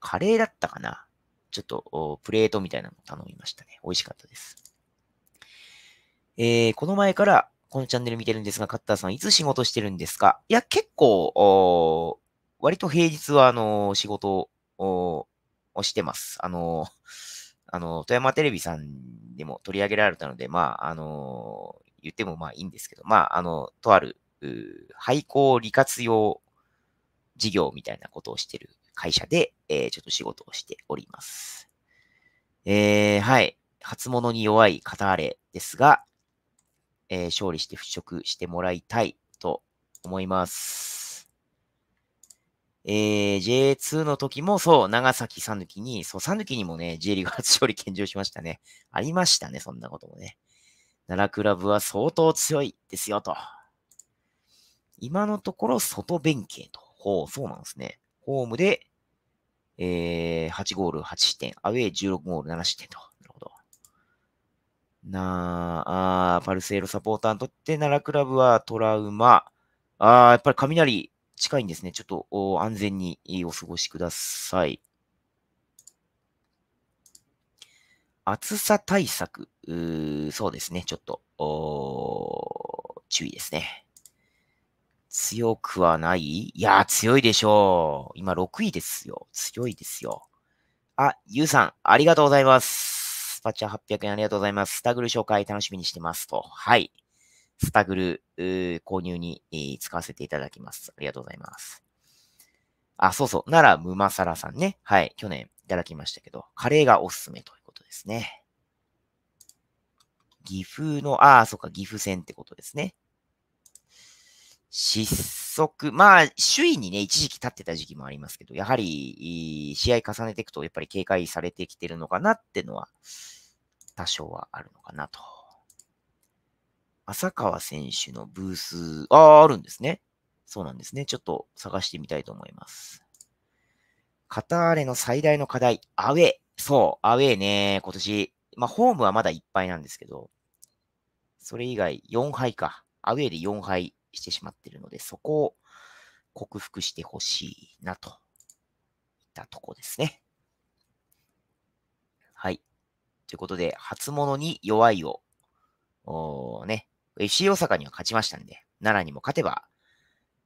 カレーだったかなちょっと、プレートみたいなの頼みましたね。美味しかったです。えー、この前から、このチャンネル見てるんですが、カッターさん、いつ仕事してるんですかいや、結構、割と平日は、あのー、仕事をしてます。あのー、あのー、富山テレビさんでも取り上げられたので、まあ、あの言ってもまあいいんですけど、まあ、あの、とある、廃校利活用事業みたいなことをしてる会社で、えー、ちょっと仕事をしております。えー、はい。初物に弱いタ荒れですが、えー、勝利して払拭してもらいたいと思います。えー、J2 の時もそう、長崎さぬきに、そう、さぬきにもね、J リーグ初勝利献上しましたね。ありましたね、そんなこともね。奈良クラブは相当強いですよ、と。今のところ、外弁慶と。ほう、そうなんですね。ホームで、えー、8ゴール8失点、アウェイ16ゴール7失点と。なあ、パルセイロサポーターにとって奈良クラブはトラウマ。ああ、やっぱり雷近いんですね。ちょっと安全にお過ごしください。暑さ対策、そうですね。ちょっと、注意ですね。強くはないいや強いでしょう。今6位ですよ。強いですよ。あ、ゆうさん、ありがとうございます。パチャ800円ありがとうございます。スタグル紹介楽しみにしてますと。はい。スタグル購入に、えー、使わせていただきます。ありがとうございます。あ、そうそう。なら、ムマサラさんね。はい。去年いただきましたけど、カレーがおすすめということですね。岐阜の、ああ、そうか、岐阜線ってことですね。失速。まあ、首位にね、一時期立ってた時期もありますけど、やはり、試合重ねていくと、やっぱり警戒されてきてるのかなってのは、多少はあるのかなと。浅川選手のブース、ああ、あるんですね。そうなんですね。ちょっと探してみたいと思います。カターレの最大の課題、アウェイ。そう、アウェイね、今年。まあ、ホームはまだいっぱいなんですけど、それ以外4敗か。アウェイで4敗。してしまっているので、そこを克服してほしいなといったとこですね。はい。ということで、初物に弱いを、おね、FC 大阪には勝ちましたんで、奈良にも勝てば、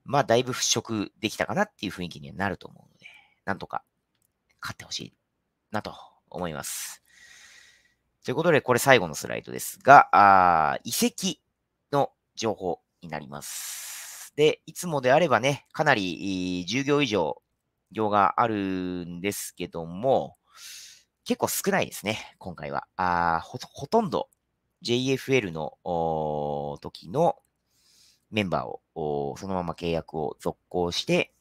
まあ、だいぶ払拭できたかなっていう雰囲気にはなると思うので、なんとか勝ってほしいなと思います。ということで、これ最後のスライドですが、あ移籍の情報になります。で、いつもであればね、かなり10行以上行があるんですけども、結構少ないですね、今回は。あほほとんど JFL の時のメンバーをそのまま契約を続行して、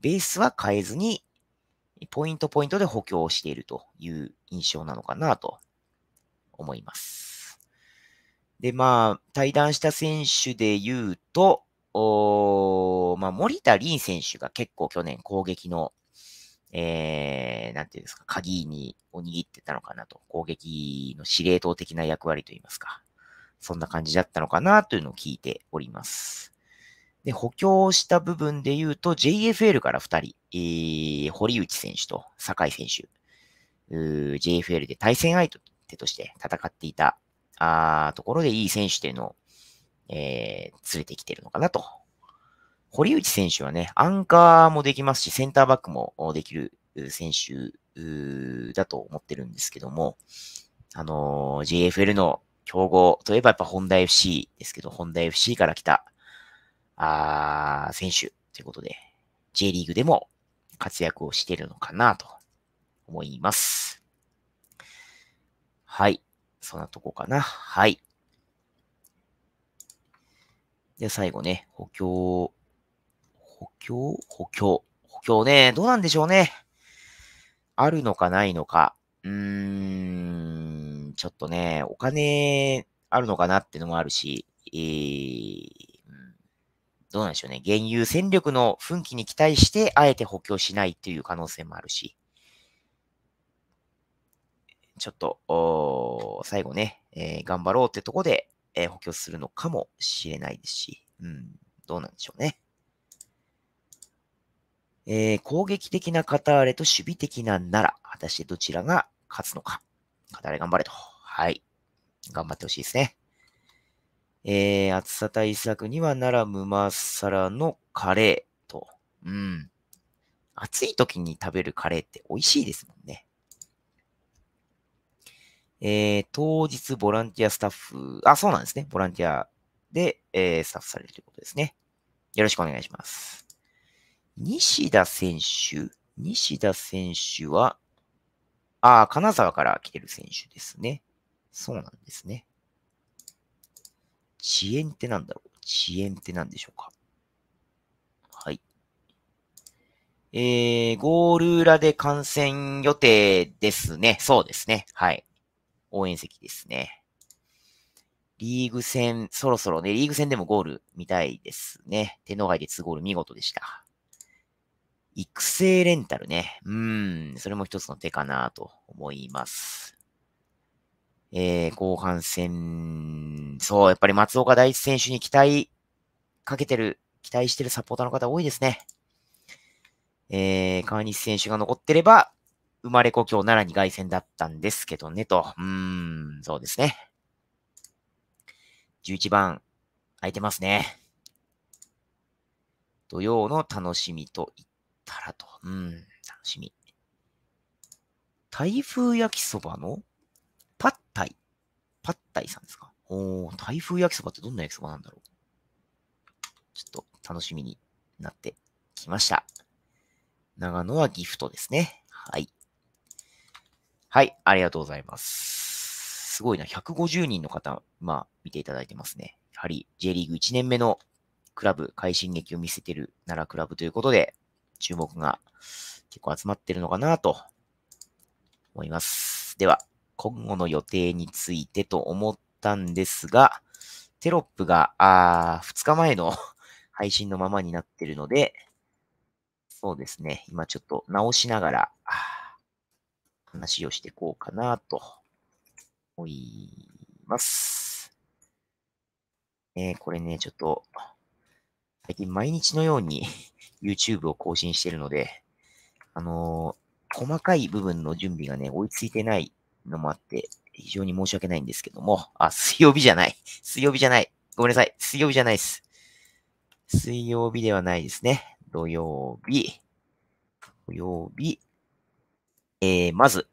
ベースは変えずに、ポイントポイントで補強しているという印象なのかなと思います。で、まあ、対談した選手で言うと、おまあ、森田凛選手が結構去年攻撃の、えー、なんていうんですか、鍵にを握ってたのかなと。攻撃の司令塔的な役割といいますか。そんな感じだったのかなというのを聞いております。で、補強した部分で言うと、JFL から2人、えー、堀内選手と酒井選手、JFL で対戦相手として戦っていたあところでいい選手っていうのを、えー、連れてきてるのかなと。堀内選手はね、アンカーもできますし、センターバックもできる選手だと思ってるんですけども、あのー、JFL の競合といえばやっぱ本ダ FC ですけど、本ダ FC から来た、あ選手ということで、J リーグでも活躍をしてるのかなと思います。はい。そんなとこかな。はい。で、最後ね、補強、補強、補強、補強ね、どうなんでしょうね。あるのかないのか。うーん、ちょっとね、お金あるのかなってのもあるし、えー、どうなんでしょうね。原油戦力の奮起に期待して、あえて補強しないっていう可能性もあるし。ちょっと、最後ね、えー、頑張ろうってとこで、えー、補強するのかもしれないですし、うん、どうなんでしょうね。えー、攻撃的なカターレと守備的ななら、果たしてどちらが勝つのか。カター頑張れと。はい。頑張ってほしいですね。えー、暑さ対策にはならむまさらのカレーと。うん。暑い時に食べるカレーって美味しいですもんね。えー、当日ボランティアスタッフ、あ、そうなんですね。ボランティアで、えー、スタッフされるということですね。よろしくお願いします。西田選手、西田選手は、あ金沢から来てる選手ですね。そうなんですね。遅延って何だろう遅延って何でしょうかはい。えー、ゴール裏で観戦予定ですね。そうですね。はい。応援席ですね。リーグ戦、そろそろね、リーグ戦でもゴール見たいですね。天皇杯で2ゴール見事でした。育成レンタルね。うーん、それも一つの手かなと思います。えー、後半戦、そう、やっぱり松岡大地選手に期待かけてる、期待してるサポーターの方多いですね。えー、川西選手が残ってれば、生まれ故郷奈良に凱旋だったんですけどね、と。うーん、そうですね。11番、空いてますね。土曜の楽しみと言ったらと。うん、楽しみ。台風焼きそばのパッタイ。パッタイさんですかおー、台風焼きそばってどんな焼きそばなんだろうちょっと楽しみになってきました。長野はギフトですね。はい。はい、ありがとうございます。すごいな、150人の方、まあ、見ていただいてますね。やはり J リーグ1年目のクラブ、快進撃を見せてる奈良クラブということで、注目が結構集まってるのかなと思います。では、今後の予定についてと思ったんですが、テロップが、あ2日前の [LAUGHS] 配信のままになってるので、そうですね、今ちょっと直しながら、話をしていこうかなと思います。えー、これね、ちょっと、最近毎日のように [LAUGHS] YouTube を更新してるので、あのー、細かい部分の準備がね、追いついてないのもあって、非常に申し訳ないんですけども、あ、水曜日じゃない。水曜日じゃない。ごめんなさい。水曜日じゃないです。水曜日ではないですね。土曜日。土曜日。えー、まず、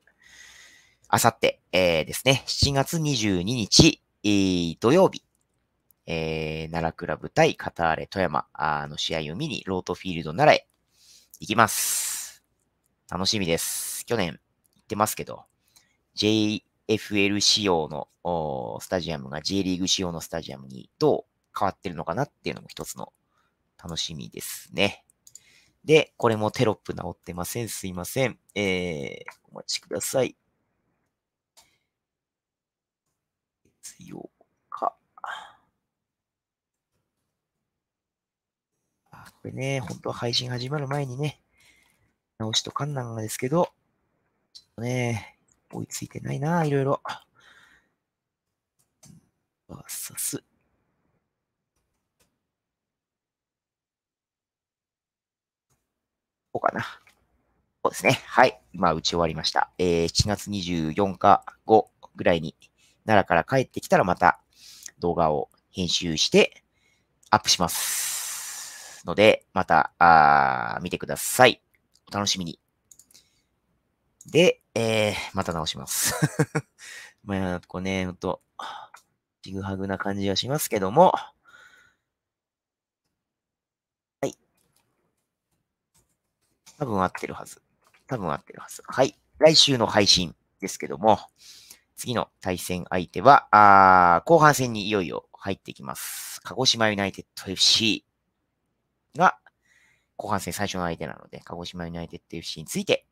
あさって、えー、ですね、7月22日、えー、土曜日、えー、奈良クラブ対カターレ富山の試合を見に、ロートフィールド奈良へ行きます。楽しみです。去年行ってますけど、JFL 仕様のスタジアムが J リーグ仕様のスタジアムにどう変わってるのかなっていうのも一つの楽しみですね。で、これもテロップ直ってません。すいません。えー、お待ちください。月曜か。あ、これね、本当は配信始まる前にね、直しとかんなんですけど、ちょっとね、追いついてないな、いろいろ。バーサス。こうかな。そうですね。はい。あ、打ち終わりました。えー、7月24日後ぐらいに、奈良から帰ってきたらまた動画を編集してアップします。ので、また、あ見てください。お楽しみに。で、えー、また直します。[LAUGHS] まあ、こうね、ほんと、ジグハグな感じはしますけども、多分合ってるはず。多分合ってるはず。はい。来週の配信ですけども、次の対戦相手は、あ後半戦にいよいよ入ってきます。鹿児島ユナイテッド FC が、後半戦最初の相手なので、鹿児島ユナイテッド FC について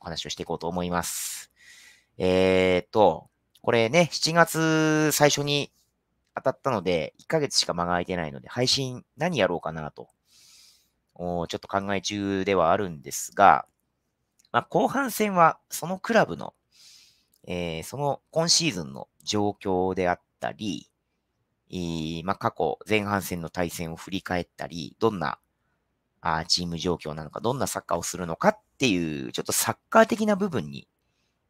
お話をしていこうと思います。えーと、これね、7月最初に当たったので、1ヶ月しか間が空いてないので、配信何やろうかなとちょっと考え中ではあるんですが、まあ、後半戦はそのクラブの、えー、その今シーズンの状況であったり、まあ、過去前半戦の対戦を振り返ったり、どんなあチーム状況なのか、どんなサッカーをするのかっていう、ちょっとサッカー的な部分に、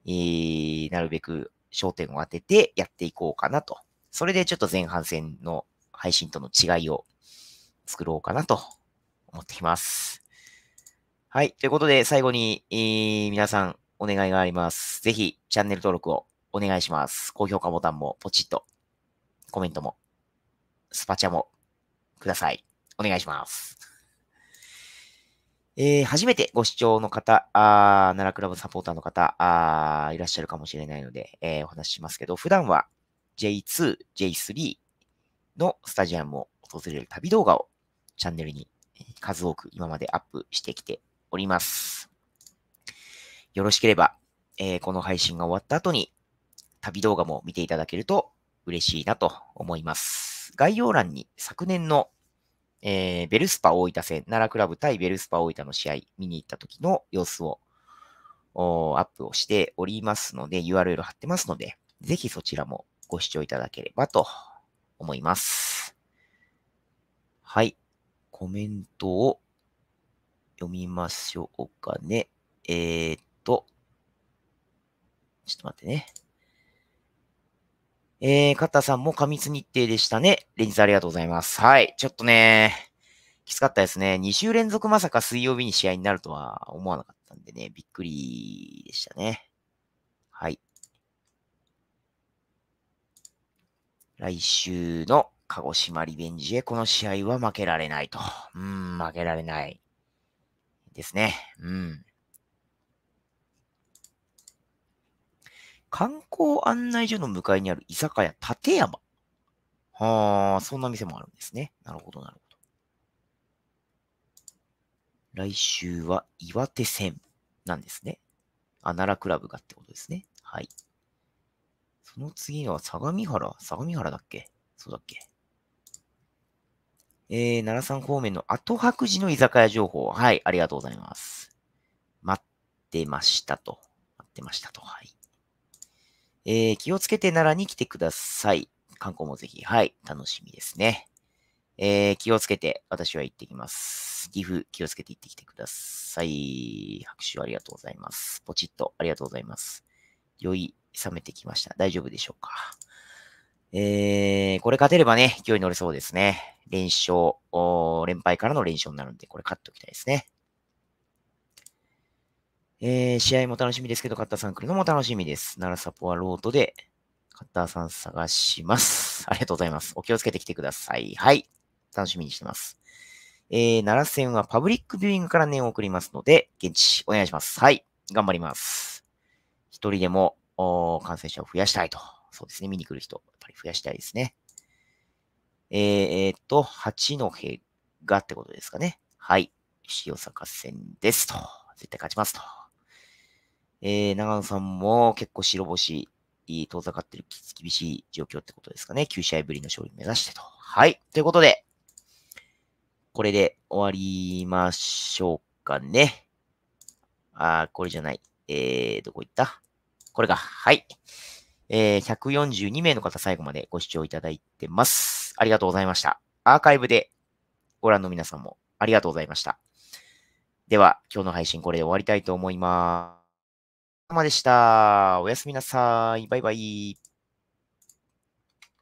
えー、なるべく焦点を当ててやっていこうかなと。それでちょっと前半戦の配信との違いを作ろうかなと思ってきます。はい。ということで、最後に、えー、皆さんお願いがあります。ぜひ、チャンネル登録をお願いします。高評価ボタンもポチッと、コメントも、スパチャもください。お願いします。えー、初めてご視聴の方、あ奈良クラブサポーターの方あー、いらっしゃるかもしれないので、えー、お話ししますけど、普段は J2、J3 のスタジアムを訪れる旅動画をチャンネルに数多く今までアップしてきております。よろしければ、えー、この配信が終わった後に旅動画も見ていただけると嬉しいなと思います。概要欄に昨年の、えー、ベルスパ大分戦、奈良クラブ対ベルスパ大分の試合見に行った時の様子をアップをしておりますので、URL 貼ってますので、ぜひそちらもご視聴いただければと思います。はい。コメントを読みましょうかね。えー、っと、ちょっと待ってね。えー、カッタさんも過密日程でしたね。連日ありがとうございます。はい。ちょっとね、きつかったですね。2週連続まさか水曜日に試合になるとは思わなかったんでね、びっくりでしたね。はい。来週の鹿児島リベンジへこの試合は負けられないと。うん、負けられない。ですね。うん。観光案内所の向かいにある居酒屋立山。はあ、そんな店もあるんですね。なるほど、なるほど。来週は岩手戦なんですね。あ、奈良クラブがってことですね。はい。その次は相模原。相模原だっけそうだっけえー、奈良さん方面の後白寺の居酒屋情報。はい、ありがとうございます。待ってましたと。待ってましたと。はい。えー、気をつけて奈良に来てください。観光もぜひ。はい、楽しみですね。えー、気をつけて、私は行ってきます。岐阜、気をつけて行ってきてください。拍手ありがとうございます。ポチッと、ありがとうございます。酔い、冷めてきました。大丈夫でしょうか。えー、これ勝てればね、勢いに乗れそうですね。連勝、連敗からの連勝になるんで、これ勝っておきたいですね。えー、試合も楽しみですけど、カッターさん来るのも楽しみです。奈良サポはロートで、カッターさん探します。ありがとうございます。お気をつけてきてください。はい。楽しみにしてます。えー、奈良戦はパブリックビューイングから念を送りますので、現地お願いします。はい。頑張ります。一人でも、感染者を増やしたいとそうですね、見に来る人、やっぱり増やしたいですね。えー、っと、八戸がってことですかね。はい。塩坂戦ですと。絶対勝ちますと。えー、長野さんも結構白星、遠ざかってる厳しい状況ってことですかね。9試合ぶりの勝利目指してと。はい。ということで、これで終わりましょうかね。あー、これじゃない。えー、どこ行ったこれか。はい。えー、142名の方最後までご視聴いただいてます。ありがとうございました。アーカイブでご覧の皆さんもありがとうございました。では、今日の配信これで終わりたいと思います。お疲れ様でした。おやすみなさい。バイバイ。